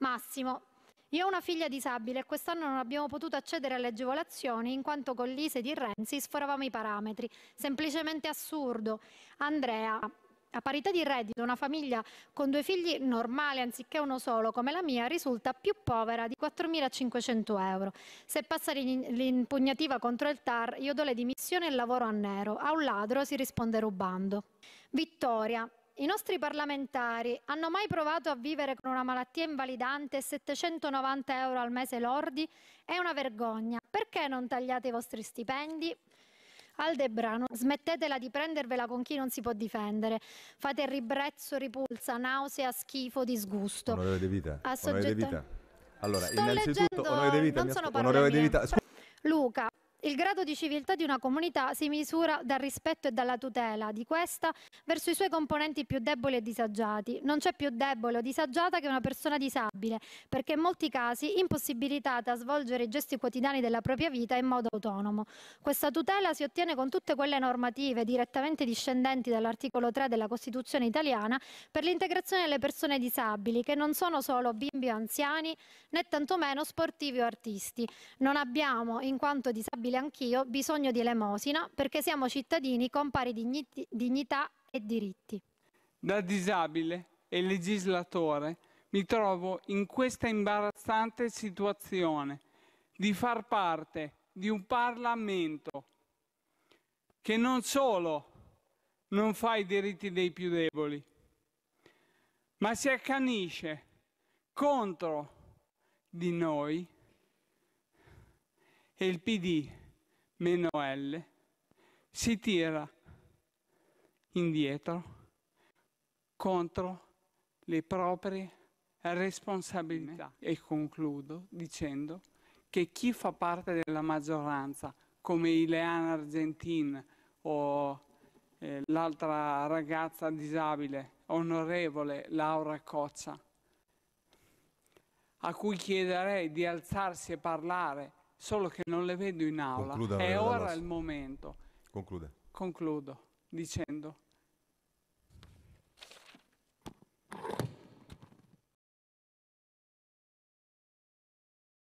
Massimo, io ho una figlia disabile e quest'anno non abbiamo potuto accedere alle agevolazioni in quanto con l'ISE di Renzi sforavamo i parametri. Semplicemente assurdo. Andrea, a parità di reddito, una famiglia con due figli normale anziché uno solo come la mia risulta più povera di 4.500 euro. Se passa l'impugnativa contro il TAR, io do le dimissioni e lavoro a nero. A un ladro si risponde rubando. Vittoria, i nostri parlamentari hanno mai provato a vivere con una malattia invalidante e 790 euro al mese lordi? È una vergogna. Perché non tagliate i vostri stipendi? Aldebrano, smettetela di prendervela con chi non si può difendere. Fate ribrezzo, ripulsa, nausea, schifo, disgusto. Onorevole De Vita. Assoggette... Onorevole De Vita. Allora, Sto innanzitutto, leggendo... onorevole De Vita, non sono parole Luca, il grado di civiltà di una comunità si misura dal rispetto e dalla tutela di questa verso i suoi componenti più deboli e disagiati. Non c'è più debole o disagiata che una persona disabile, perché in molti casi impossibilitata a svolgere i gesti quotidiani della propria vita in modo autonomo. Questa tutela si ottiene con tutte quelle normative direttamente discendenti dall'articolo 3 della Costituzione italiana per l'integrazione delle persone disabili, che non sono solo bimbi o anziani, né tantomeno sportivi o artisti. Non abbiamo, in quanto disabili, disabile anch'io, bisogno di elemosina perché siamo cittadini con pari dignit dignità e diritti. Da disabile e legislatore mi trovo in questa imbarazzante situazione di far parte di un Parlamento che non solo non fa i diritti dei più deboli, ma si accanisce contro di noi e il PD meno L si tira indietro contro le proprie responsabilità. E concludo dicendo che chi fa parte della maggioranza, come Ileana Argentin o eh, l'altra ragazza disabile, onorevole Laura Coccia, a cui chiederei di alzarsi e parlare solo che non le vedo in aula. Concluda, è ora il momento. Conclude. Concludo dicendo